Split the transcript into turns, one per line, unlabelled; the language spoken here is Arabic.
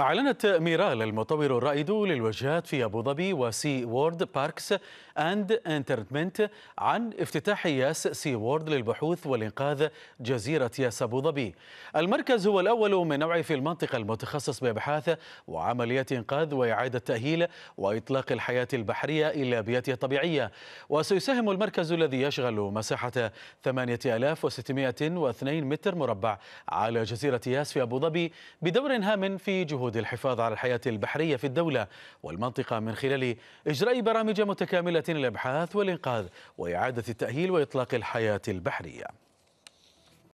أعلنت ميرال المطور الرائد للوجهات في أبو ظبي وسي وورد باركس أند انترتمنت عن افتتاح ياس سي وورد للبحوث والإنقاذ جزيرة ياس أبو ظبي المركز هو الأول من نوعه في المنطقة المتخصص بأبحاث وعمليات إنقاذ وإعادة تأهيل وإطلاق الحياة البحرية إلى بيئتها الطبيعية وسيساهم المركز الذي يشغل مساحة 8602 متر مربع على جزيرة ياس في أبو ظبي بدور هام في جهود جهود الحفاظ على الحياة البحرية في الدولة والمنطقة من خلال إجراء برامج متكاملة للإبحاث والإنقاذ وإعادة التأهيل وإطلاق الحياة البحرية